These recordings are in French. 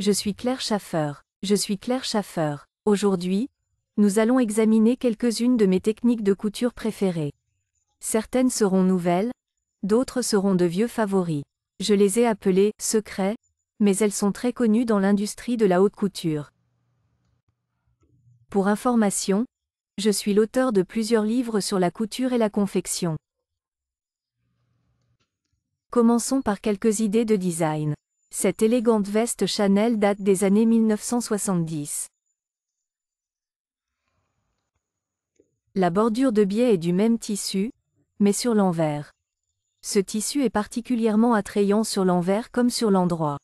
Je suis Claire Schaffer. Je suis Claire Schaffer. Aujourd'hui, nous allons examiner quelques-unes de mes techniques de couture préférées. Certaines seront nouvelles, d'autres seront de vieux favoris. Je les ai appelées secrets, mais elles sont très connues dans l'industrie de la haute couture. Pour information, je suis l'auteur de plusieurs livres sur la couture et la confection. Commençons par quelques idées de design. Cette élégante veste Chanel date des années 1970. La bordure de biais est du même tissu, mais sur l'envers. Ce tissu est particulièrement attrayant sur l'envers comme sur l'endroit.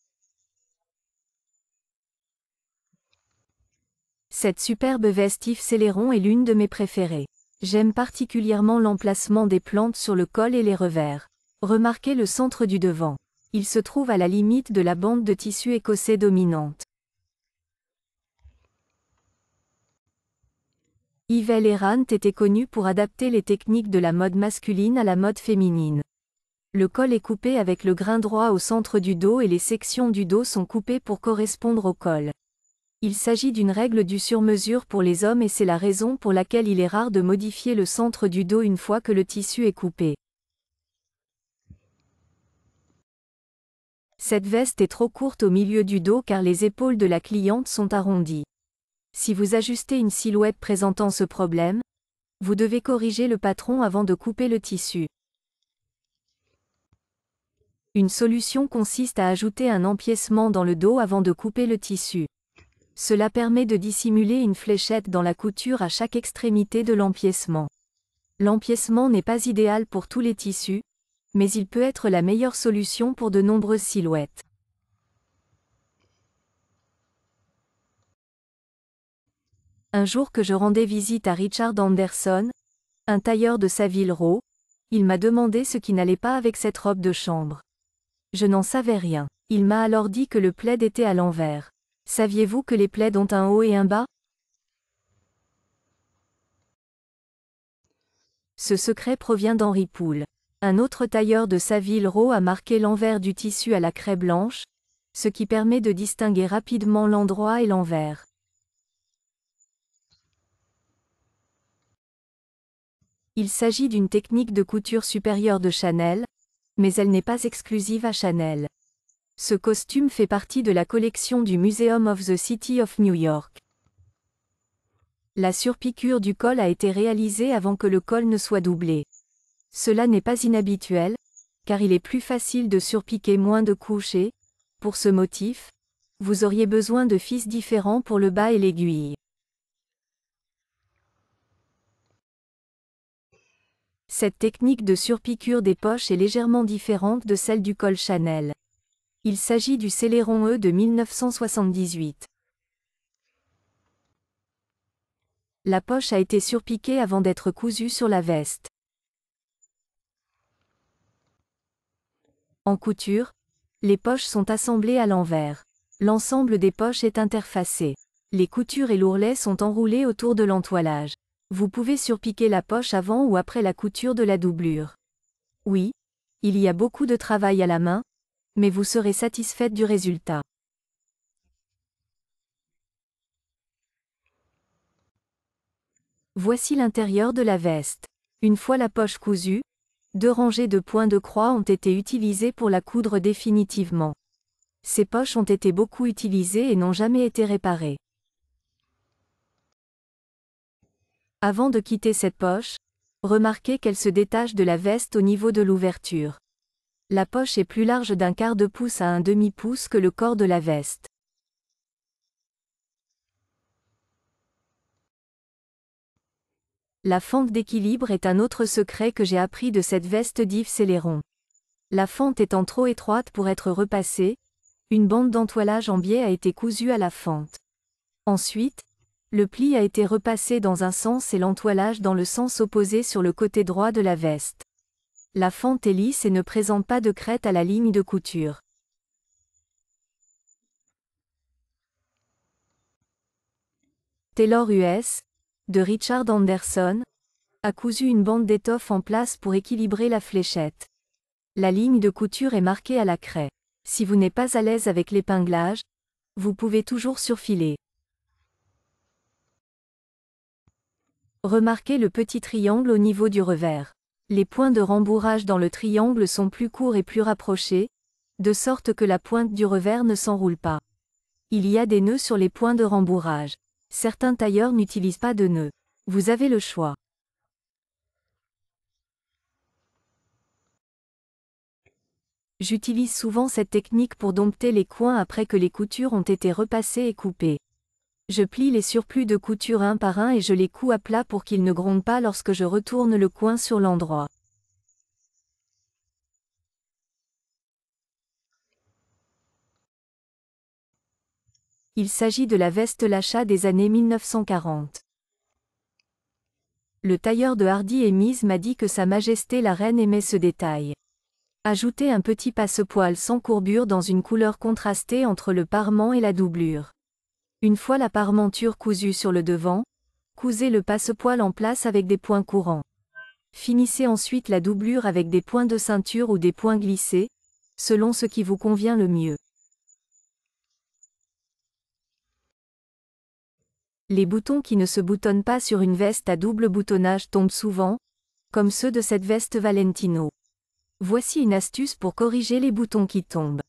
Cette superbe Yves Céléron est l'une de mes préférées. J'aime particulièrement l'emplacement des plantes sur le col et les revers. Remarquez le centre du devant il se trouve à la limite de la bande de tissu écossais dominante. Yvel Erant était connu pour adapter les techniques de la mode masculine à la mode féminine. Le col est coupé avec le grain droit au centre du dos et les sections du dos sont coupées pour correspondre au col. Il s'agit d'une règle du sur-mesure pour les hommes et c'est la raison pour laquelle il est rare de modifier le centre du dos une fois que le tissu est coupé. Cette veste est trop courte au milieu du dos car les épaules de la cliente sont arrondies. Si vous ajustez une silhouette présentant ce problème, vous devez corriger le patron avant de couper le tissu. Une solution consiste à ajouter un empiècement dans le dos avant de couper le tissu. Cela permet de dissimuler une fléchette dans la couture à chaque extrémité de l'empiècement. L'empiècement n'est pas idéal pour tous les tissus, mais il peut être la meilleure solution pour de nombreuses silhouettes. Un jour que je rendais visite à Richard Anderson, un tailleur de ville Row, il m'a demandé ce qui n'allait pas avec cette robe de chambre. Je n'en savais rien. Il m'a alors dit que le plaid était à l'envers. Saviez-vous que les plaids ont un haut et un bas Ce secret provient d'Henri Poole. Un autre tailleur de Savile Row a marqué l'envers du tissu à la craie blanche, ce qui permet de distinguer rapidement l'endroit et l'envers. Il s'agit d'une technique de couture supérieure de Chanel, mais elle n'est pas exclusive à Chanel. Ce costume fait partie de la collection du Museum of the City of New York. La surpiqûre du col a été réalisée avant que le col ne soit doublé. Cela n'est pas inhabituel, car il est plus facile de surpiquer moins de couches et, pour ce motif, vous auriez besoin de fils différents pour le bas et l'aiguille. Cette technique de surpiqûre des poches est légèrement différente de celle du col Chanel. Il s'agit du Céléron E de 1978. La poche a été surpiquée avant d'être cousue sur la veste. En couture, les poches sont assemblées à l'envers. L'ensemble des poches est interfacé. Les coutures et l'ourlet sont enroulés autour de l'entoilage. Vous pouvez surpiquer la poche avant ou après la couture de la doublure. Oui, il y a beaucoup de travail à la main, mais vous serez satisfaite du résultat. Voici l'intérieur de la veste. Une fois la poche cousue, deux rangées de points de croix ont été utilisées pour la coudre définitivement. Ces poches ont été beaucoup utilisées et n'ont jamais été réparées. Avant de quitter cette poche, remarquez qu'elle se détache de la veste au niveau de l'ouverture. La poche est plus large d'un quart de pouce à un demi-pouce que le corps de la veste. La fente d'équilibre est un autre secret que j'ai appris de cette veste d'Yves Céléron. La fente étant trop étroite pour être repassée, une bande d'entoilage en biais a été cousue à la fente. Ensuite, le pli a été repassé dans un sens et l'entoilage dans le sens opposé sur le côté droit de la veste. La fente est lisse et ne présente pas de crête à la ligne de couture. Taylor US, de Richard Anderson, a cousu une bande d'étoffe en place pour équilibrer la fléchette. La ligne de couture est marquée à la craie. Si vous n'êtes pas à l'aise avec l'épinglage, vous pouvez toujours surfiler. Remarquez le petit triangle au niveau du revers. Les points de rembourrage dans le triangle sont plus courts et plus rapprochés, de sorte que la pointe du revers ne s'enroule pas. Il y a des nœuds sur les points de rembourrage. Certains tailleurs n'utilisent pas de nœuds. Vous avez le choix. J'utilise souvent cette technique pour dompter les coins après que les coutures ont été repassées et coupées. Je plie les surplus de couture un par un et je les couds à plat pour qu'ils ne grondent pas lorsque je retourne le coin sur l'endroit. Il s'agit de la veste l'achat des années 1940. Le tailleur de Hardy et Mise m'a dit que Sa Majesté la Reine aimait ce détail. Ajoutez un petit passepoil sans courbure dans une couleur contrastée entre le parement et la doublure. Une fois la parementure cousue sur le devant, cousez le passepoil en place avec des points courants. Finissez ensuite la doublure avec des points de ceinture ou des points glissés, selon ce qui vous convient le mieux. Les boutons qui ne se boutonnent pas sur une veste à double boutonnage tombent souvent, comme ceux de cette veste Valentino. Voici une astuce pour corriger les boutons qui tombent.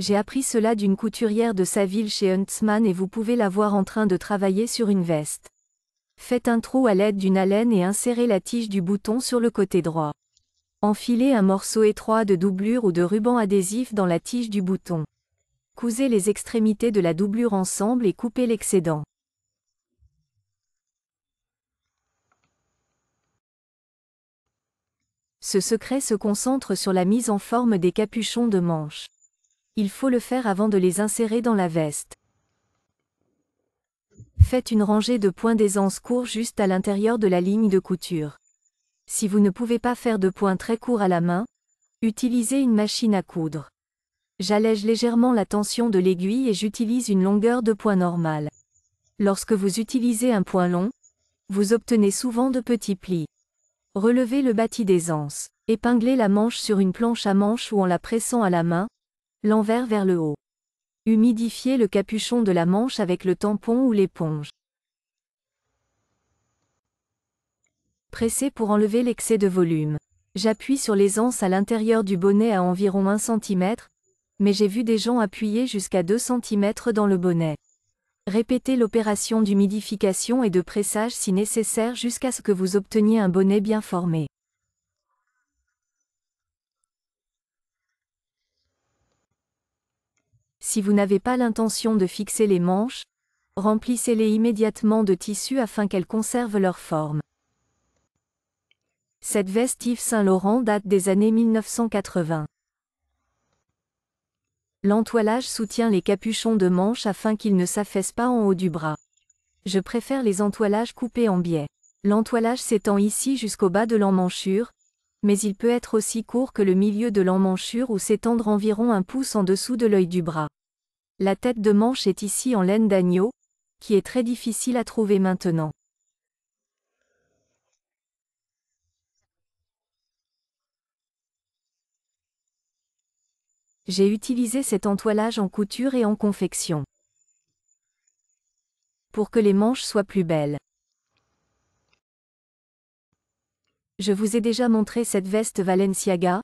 J'ai appris cela d'une couturière de sa ville chez Huntsman et vous pouvez la voir en train de travailler sur une veste. Faites un trou à l'aide d'une haleine et insérez la tige du bouton sur le côté droit. Enfilez un morceau étroit de doublure ou de ruban adhésif dans la tige du bouton. Cousez les extrémités de la doublure ensemble et coupez l'excédent. Ce secret se concentre sur la mise en forme des capuchons de manche. Il faut le faire avant de les insérer dans la veste. Faites une rangée de points d'aisance courts juste à l'intérieur de la ligne de couture. Si vous ne pouvez pas faire de points très courts à la main, utilisez une machine à coudre. J'allège légèrement la tension de l'aiguille et j'utilise une longueur de point normale. Lorsque vous utilisez un point long, vous obtenez souvent de petits plis. Relevez le bâti d'aisance. Épinglez la manche sur une planche à manche ou en la pressant à la main, l'envers vers le haut. Humidifiez le capuchon de la manche avec le tampon ou l'éponge. Pressez pour enlever l'excès de volume. J'appuie sur les anses à l'intérieur du bonnet à environ 1 cm, mais j'ai vu des gens appuyer jusqu'à 2 cm dans le bonnet. Répétez l'opération d'humidification et de pressage si nécessaire jusqu'à ce que vous obteniez un bonnet bien formé. Si vous n'avez pas l'intention de fixer les manches, remplissez-les immédiatement de tissu afin qu'elles conservent leur forme. Cette veste Yves Saint-Laurent date des années 1980. L'entoilage soutient les capuchons de manche afin qu'ils ne s'affaissent pas en haut du bras. Je préfère les entoilages coupés en biais. L'entoilage s'étend ici jusqu'au bas de l'emmanchure, mais il peut être aussi court que le milieu de l'emmanchure ou s'étendre environ un pouce en dessous de l'œil du bras. La tête de manche est ici en laine d'agneau, qui est très difficile à trouver maintenant. J'ai utilisé cet entoilage en couture et en confection. Pour que les manches soient plus belles. Je vous ai déjà montré cette veste Valenciaga,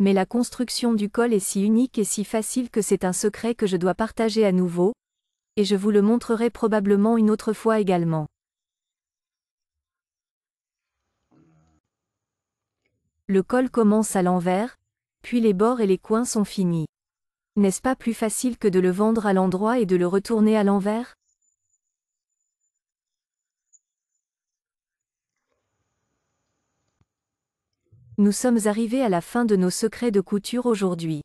mais la construction du col est si unique et si facile que c'est un secret que je dois partager à nouveau, et je vous le montrerai probablement une autre fois également. Le col commence à l'envers, puis les bords et les coins sont finis. N'est-ce pas plus facile que de le vendre à l'endroit et de le retourner à l'envers Nous sommes arrivés à la fin de nos secrets de couture aujourd'hui.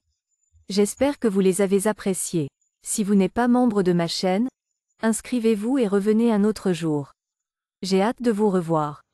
J'espère que vous les avez appréciés. Si vous n'êtes pas membre de ma chaîne, inscrivez-vous et revenez un autre jour. J'ai hâte de vous revoir.